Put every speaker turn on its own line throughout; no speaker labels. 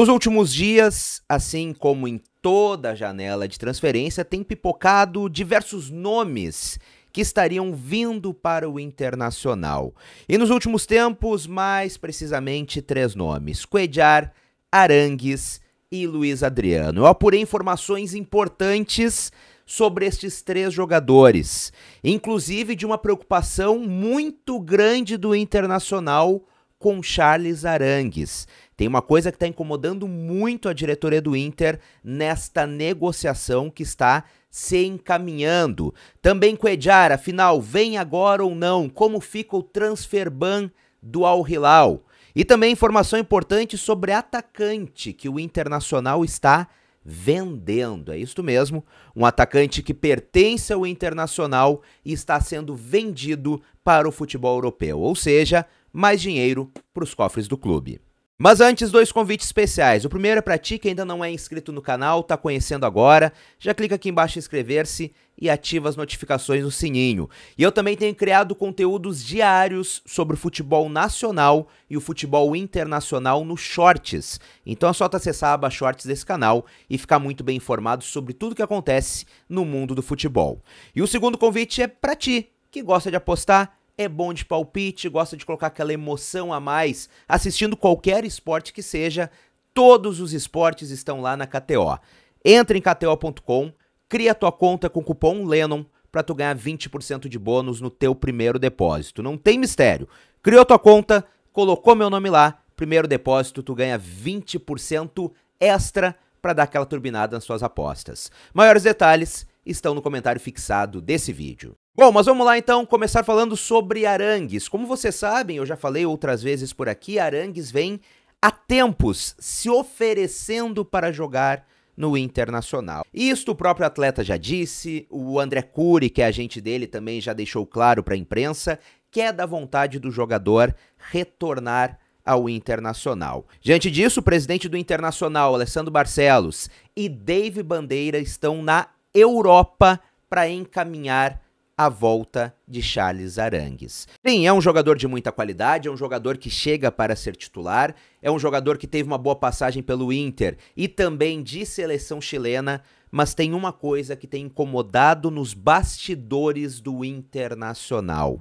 Nos últimos dias, assim como em toda a janela de transferência, tem pipocado diversos nomes que estariam vindo para o internacional. E nos últimos tempos, mais precisamente três nomes: Coediar, Arangues e Luiz Adriano. Eu apurei informações importantes sobre estes três jogadores, inclusive de uma preocupação muito grande do internacional com Charles Arangues, tem uma coisa que está incomodando muito a diretoria do Inter nesta negociação que está se encaminhando. Também com Ediar, afinal, vem agora ou não? Como fica o transfer ban do Al Hilal? E também informação importante sobre atacante que o Internacional está vendendo. É isso mesmo, um atacante que pertence ao Internacional e está sendo vendido para o futebol europeu, ou seja, mais dinheiro para os cofres do clube. Mas antes, dois convites especiais. O primeiro é para ti que ainda não é inscrito no canal, tá conhecendo agora. Já clica aqui embaixo em inscrever-se e ativa as notificações no sininho. E eu também tenho criado conteúdos diários sobre o futebol nacional e o futebol internacional no Shorts. Então é só tu tá acessar a aba Shorts desse canal e ficar muito bem informado sobre tudo que acontece no mundo do futebol. E o segundo convite é para ti que gosta de apostar é bom de palpite, gosta de colocar aquela emoção a mais, assistindo qualquer esporte que seja, todos os esportes estão lá na KTO. Entra em kto.com, cria tua conta com o cupom LENON para tu ganhar 20% de bônus no teu primeiro depósito. Não tem mistério. Criou tua conta, colocou meu nome lá, primeiro depósito tu ganha 20% extra para dar aquela turbinada nas suas apostas. Maiores detalhes estão no comentário fixado desse vídeo. Bom, mas vamos lá então começar falando sobre arangues. Como vocês sabem, eu já falei outras vezes por aqui, arangues vem há tempos se oferecendo para jogar no Internacional. Isto o próprio atleta já disse, o André Cury, que é agente dele, também já deixou claro para a imprensa que é da vontade do jogador retornar ao Internacional. Diante disso, o presidente do Internacional, Alessandro Barcelos, e Dave Bandeira estão na Europa para encaminhar a volta de Charles Arangues. Sim, é um jogador de muita qualidade, é um jogador que chega para ser titular, é um jogador que teve uma boa passagem pelo Inter e também de seleção chilena, mas tem uma coisa que tem incomodado nos bastidores do Internacional.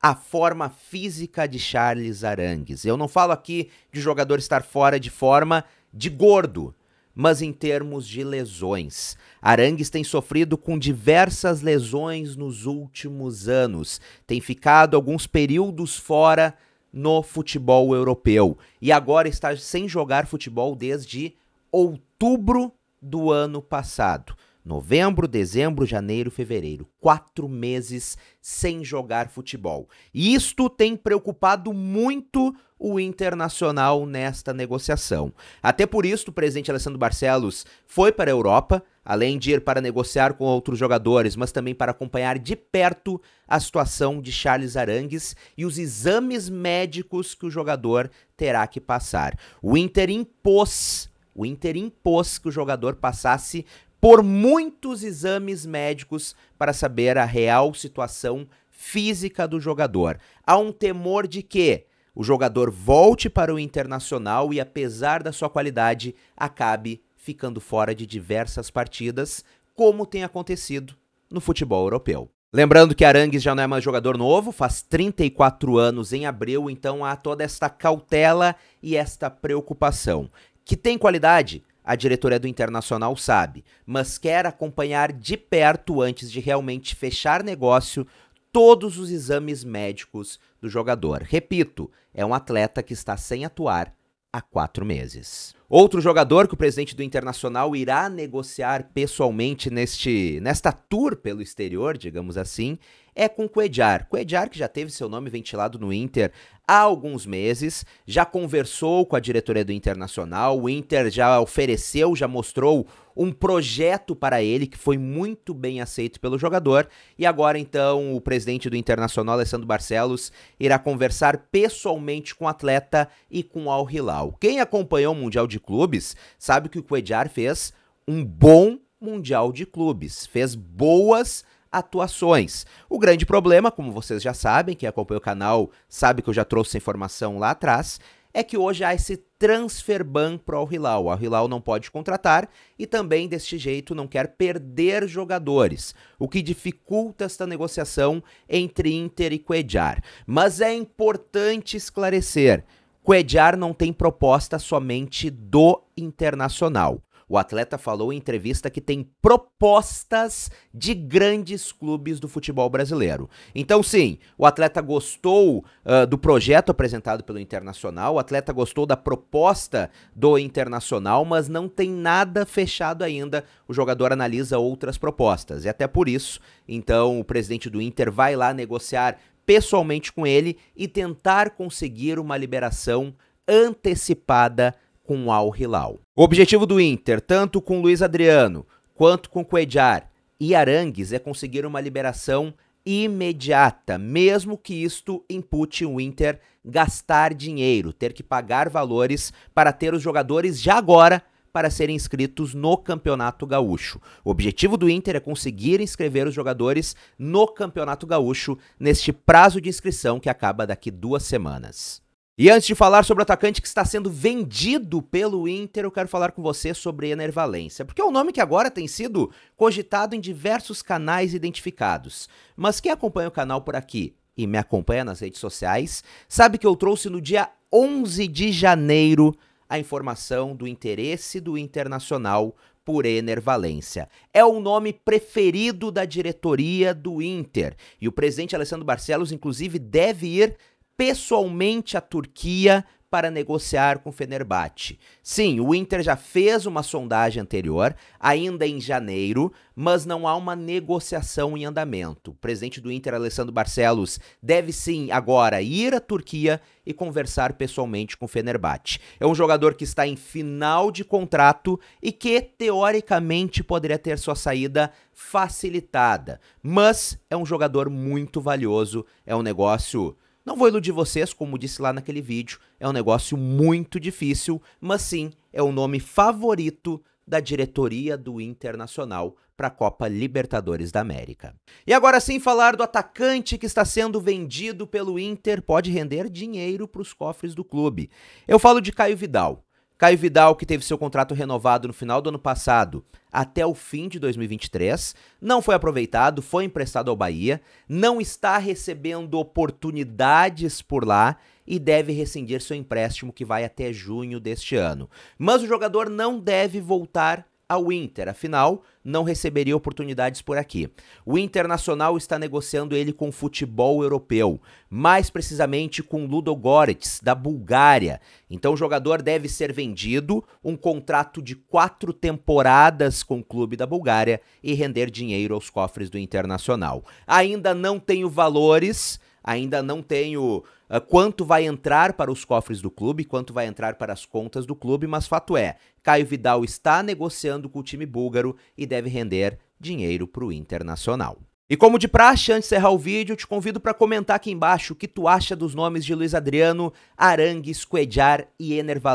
A forma física de Charles Arangues. Eu não falo aqui de jogador estar fora de forma de gordo mas em termos de lesões. Arangues tem sofrido com diversas lesões nos últimos anos, tem ficado alguns períodos fora no futebol europeu e agora está sem jogar futebol desde outubro do ano passado. Novembro, dezembro, janeiro, fevereiro. Quatro meses sem jogar futebol. E isto tem preocupado muito o Internacional nesta negociação. Até por isso, o presidente Alessandro Barcelos foi para a Europa, além de ir para negociar com outros jogadores, mas também para acompanhar de perto a situação de Charles Arangues e os exames médicos que o jogador terá que passar. O Inter impôs o Inter impôs que o jogador passasse por muitos exames médicos para saber a real situação física do jogador. Há um temor de que o jogador volte para o internacional e, apesar da sua qualidade, acabe ficando fora de diversas partidas, como tem acontecido no futebol europeu. Lembrando que Arangues já não é mais jogador novo, faz 34 anos em abril, então há toda esta cautela e esta preocupação. Que tem qualidade? a diretoria do Internacional sabe, mas quer acompanhar de perto antes de realmente fechar negócio todos os exames médicos do jogador. Repito, é um atleta que está sem atuar há quatro meses. Outro jogador que o presidente do Internacional irá negociar pessoalmente neste, nesta tour pelo exterior, digamos assim, é com Cuejar. Cuejar, que já teve seu nome ventilado no Inter há alguns meses, já conversou com a diretoria do Internacional, o Inter já ofereceu, já mostrou um projeto para ele que foi muito bem aceito pelo jogador, e agora então o presidente do Internacional, Alessandro Barcelos, irá conversar pessoalmente com o atleta e com o Al Hilal. Quem acompanhou o Mundial de Clubes sabe que o Cuejar fez um bom Mundial de Clubes, fez boas atuações. O grande problema, como vocês já sabem, quem acompanha o canal sabe que eu já trouxe a informação lá atrás, é que hoje há esse transfer ban para o Hilal. O Hilal não pode contratar e também, deste jeito, não quer perder jogadores, o que dificulta esta negociação entre Inter e Cuejar. Mas é importante esclarecer, Cuejar não tem proposta somente do Internacional. O atleta falou em entrevista que tem propostas de grandes clubes do futebol brasileiro. Então, sim, o atleta gostou uh, do projeto apresentado pelo Internacional, o atleta gostou da proposta do Internacional, mas não tem nada fechado ainda. O jogador analisa outras propostas. E até por isso, então, o presidente do Inter vai lá negociar pessoalmente com ele e tentar conseguir uma liberação antecipada com o Al Hilal. O objetivo do Inter, tanto com Luiz Adriano quanto com Cuejar e Arangues, é conseguir uma liberação imediata, mesmo que isto impute o Inter gastar dinheiro, ter que pagar valores para ter os jogadores já agora para serem inscritos no Campeonato Gaúcho. O objetivo do Inter é conseguir inscrever os jogadores no Campeonato Gaúcho neste prazo de inscrição que acaba daqui duas semanas. E antes de falar sobre o atacante que está sendo vendido pelo Inter, eu quero falar com você sobre Ener Valência, porque é um nome que agora tem sido cogitado em diversos canais identificados. Mas quem acompanha o canal por aqui e me acompanha nas redes sociais, sabe que eu trouxe no dia 11 de janeiro a informação do interesse do Internacional por Ener Valência. É o nome preferido da diretoria do Inter, e o presidente Alessandro Barcelos inclusive deve ir pessoalmente à Turquia para negociar com Fenerbahçe. Sim, o Inter já fez uma sondagem anterior, ainda em janeiro, mas não há uma negociação em andamento. O presidente do Inter, Alessandro Barcelos, deve sim agora ir à Turquia e conversar pessoalmente com Fenerbahçe. É um jogador que está em final de contrato e que teoricamente poderia ter sua saída facilitada, mas é um jogador muito valioso, é um negócio não vou iludir vocês, como disse lá naquele vídeo, é um negócio muito difícil, mas sim é o nome favorito da diretoria do Internacional para a Copa Libertadores da América. E agora sim falar do atacante que está sendo vendido pelo Inter pode render dinheiro para os cofres do clube. Eu falo de Caio Vidal. Caio Vidal, que teve seu contrato renovado no final do ano passado até o fim de 2023, não foi aproveitado, foi emprestado ao Bahia, não está recebendo oportunidades por lá e deve rescindir seu empréstimo que vai até junho deste ano. Mas o jogador não deve voltar ao Inter. Afinal, não receberia oportunidades por aqui. O Internacional está negociando ele com o futebol europeu, mais precisamente com Ludo Goretz, da Bulgária. Então o jogador deve ser vendido, um contrato de quatro temporadas com o clube da Bulgária e render dinheiro aos cofres do Internacional. Ainda não tenho valores, ainda não tenho uh, quanto vai entrar para os cofres do clube, quanto vai entrar para as contas do clube, mas fato é, Caio Vidal está negociando com o time búlgaro e deve render dinheiro para o Internacional. E como de praxe, antes de encerrar o vídeo, te convido para comentar aqui embaixo o que tu acha dos nomes de Luiz Adriano, Arangues, Cuejar e Enervalência.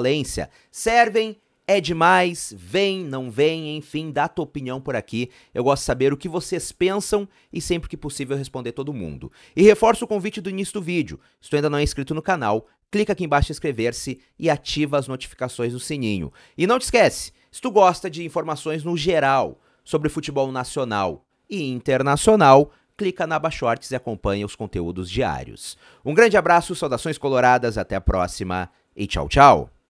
Valência. Servem é demais? Vem, não vem? Enfim, dá tua opinião por aqui. Eu gosto de saber o que vocês pensam e sempre que possível responder todo mundo. E reforço o convite do início do vídeo. Se tu ainda não é inscrito no canal, clica aqui embaixo em inscrever-se e ativa as notificações do sininho. E não te esquece, se tu gosta de informações no geral sobre futebol nacional e internacional, clica na aba Shorts e acompanha os conteúdos diários. Um grande abraço, saudações coloradas, até a próxima e tchau, tchau!